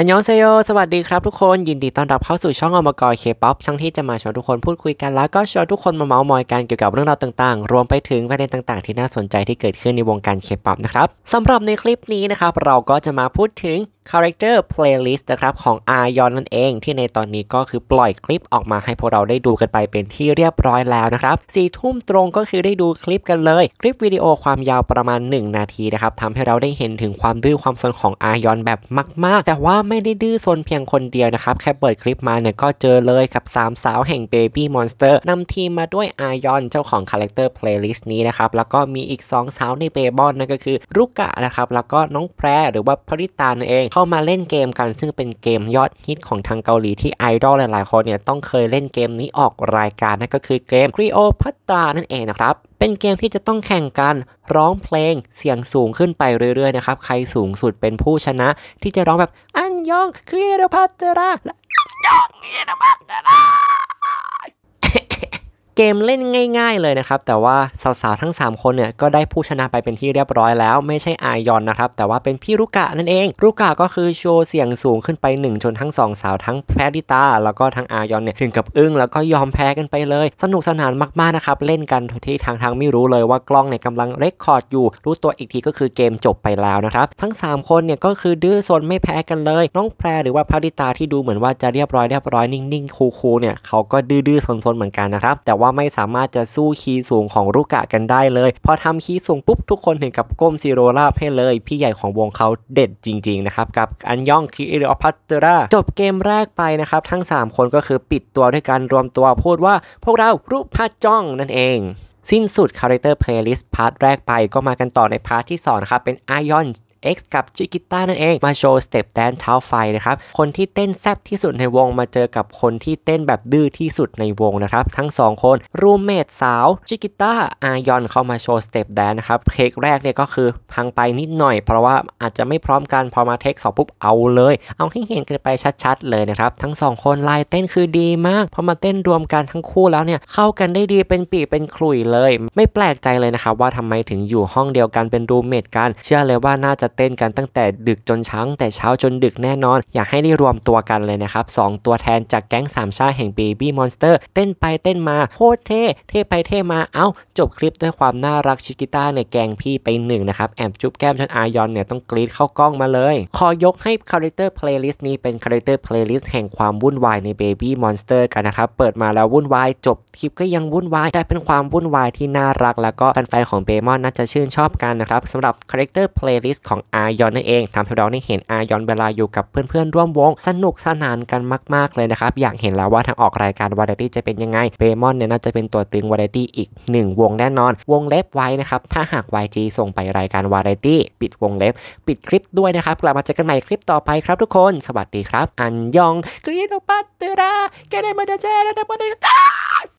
อันยองเซโยสวัสดีครับทุกคน ยินดีต้อนรับเข้าสู่ช่องอมกรเคป๊อปช่องที่จะมาชวนทุกคนพูดคุยกันแล้วก็ชวนทุกคนมาเมาส์มอยกันเกี่ยวกับเรื่องราวต่างๆ รวมไปถึงประเด็นต่างๆ ที่น่าสนใจที่เกิดขึ้นในวงการเคป๊อปนะครับสำหรับในคลิปนี้นะครับ เราก็จะมาพูดถึง Character Playlist นะครับของอายอนนั่นเอง ที่ในตอนนี้ก็คือปล่อยคลิปออกมาให้พวกเราได้ดูกันไปเป็นที่เรียบร้อยแล้วนะครับสี่ทุ่มตรงก็คือได้ดูคลิปกันเลย คลิปวิดีโอความยาวประมาณ 1 นาทีนะครับทำให้เราได้เห็นถึงความดื้อความสนของอายอนแบบมาก ๆ แต่ว่าไม่ได้ดื้อสนเพียงคนเดียวนะครับแค่เปิดคลิปมาเนี่ยก็เจอเลยกับ 3 สาวแห่ง Baby Monster นำทีมมาด้วยอายอนเจ้าของ Character Playlist นี้นะครับแล้วก็มีอีก2สาวในเบบอนนั่นก็คือรุกะนะครับแล้วก็น้องแพรหรือว่าพริตานั่นเอง้ามาเล่นเกมกันซึ่งเป็นเกมยอดฮิตของทางเกาหลีที่ไอดอลหลายๆคนเนี่ยต้องเคยเล่นเกมนี้ออกรายการนั่นก็คือเกมคริโอพัตตานั่นเองนะครับ เป็นเกมที่จะต้องแข่งกันร้องเพลงเสียงสูงขึ้นไปเรื่อยๆนะครับใครสูงสุดเป็นผู้ชนะ ที่จะร้องแบบอันยองครีโอพัตราและอันยองคนีโอัเกมเล่นง่าย ๆเลยนะครับแต่ว่าสาวๆทั้ง 3 คนเนี่ยก็ได้ผู้ชนะไปเป็นที่เรียบร้อยแล้วไม่ใช่อายอนนะครับแต่ว่าเป็นพี่รุกะนั่นเองรุกะก็คือโชว์เสียงสูงขึ้นไป1จนทั้ง2สาวทั้งแพริตาแล้วก็ทั้งอายอนเนี่ยถึงกับอึ้งแล้วก็ยอมแพ้กันไปเลย สนุกสนานมากๆนะครับเล่นกันที่ทางทางไม่รู้เลยว่ากล้องเนี่ยกำลังเรคคอร์ดอยู่รู้ตัวอีกทีก็คือเกมจบไปแล้วนะครับทั้ง3คนเนี่ยก็คือดื้อซนไม่แพ้กันเลยน้องแพรหรือว่าแพริตาที่ดูเหมือนว่าจะเรียบร้อยเรียบร้อยนิ่งๆคูลๆเนี่ยเขาก็ดื้อๆซนๆเหมือนกันนะครับแต่ว่าว่าไม่สามารถจะสู้คีสูงของรุกะกันได้เลยพอทำคีสูงปุ๊บทุกคนถึงกับก้มซีโรราบให้เลย พี่ใหญ่ของวงเขาเด็ดจริงๆนะครับกับอันยองคีเรอพัตเตราจบเกมแรกไปนะครับทั้ง 3 คนก็คือปิดตัวด้วยการรวมตัวพูดว่าพวกเรารูปพัดจ้องนั่นเองสิ้นสุดคาแรคเตอร์เพลย์ลิสต์พาร์ทแรกไปก็มากันต่อในพาร์ทที่2นะครับเป็นไอออน X กับจิกิต้านั่นเองมาโชว์สเต็ปแดนเท้าไฟนะครับคนที่เต้นแซ่บที่สุดในวงมาเจอกับคนที่เต้นแบบดื้อที่สุดในวงนะครับทั้ง 2 คนรูมเมทสาวจิกิต้าอายอนเข้ามาโชว์สเต็ปแดนนะครับเทคแรกเนี่ยก็คือพังไปนิดหน่อย เพราะว่าอาจจะไม่พร้อมกันพอมาเทคสองปุ๊บเอาเลย เอาให้เห็นกันไปชัดๆเลยนะครับทั้ง 2 คนลายเต้นคือดีมาก พอมาเต้นรวมกันทั้งคู่แล้วเนี่ยเข้ากันได้ดีเป็นปีเป็นคลุยเลย ไม่แปลกใจเลยนะครับว่าทำไมถึงอยู่ห้องเดียวกันเป็นรูมเมทกัน เชื่อเลยว่าน่าจะเต้นกันตั้งแต่ดึกจนเช้าแต่เช้าจนดึกแน่นอน อยากให้ได้รวมตัวกันเลยนะครับ 2 ตัวแทนจากแก๊งสามชาแห่ง Baby Monster เต้นไปเต้นมาโคตรเท่ เท่ไปเท่มาเอา้า จบคลิปด้วยความน่ารักชิคกิต้าในแกงพี่ไปหนึ่งนะครับ แอบจุ๊บแก้มจนอายอนเนี่ยต้องกรีดเข้ากล้องมาเลย ขอยกให้คาแรคเตอร์เพลย์ลิสต์นี้เป็นคาแรคเตอร์เพลย์ลิสต์แห่งความวุ่นวายใน Baby Monster กันนะครับเปิดมาแล้ววุ่นวายจบคลิปก็ยังวุ่นวายแต่เป็นความวุ่นวายที่น่ารักแล้วก็แฟนๆของเบมอนน่าจะชื่นชอบกันนะครับสำหรับคารเตอร์เพลย์ลิสต์ของของอายอนนั่นเองทำให้เราได้เห็นอายอนเวลาอยู่กับเพื่อนๆร่วมวงสนุกสนานกันมาก ๆเลยนะครับ อยากเห็นแล้วว่าทางออกรายการวาไรตี้จะเป็นยังไงเบมอนเนี่ยน่าจะเป็นตัวตึงวาไรตี้อีก 1 วงแน่นอน วงเล็บไว้นะครับ ถ้าหาก YG ส่งไปรายการวาไรตี้ปิดวงเล็บ ปิดคลิปด้วยนะครับ กลับมาเจอกันใหม่คลิปต่อไปครับทุกคน สวัสดีครับ อันยองกรีโนปัตเตราแกได้มาเดเจแล้วนะพัตเตอร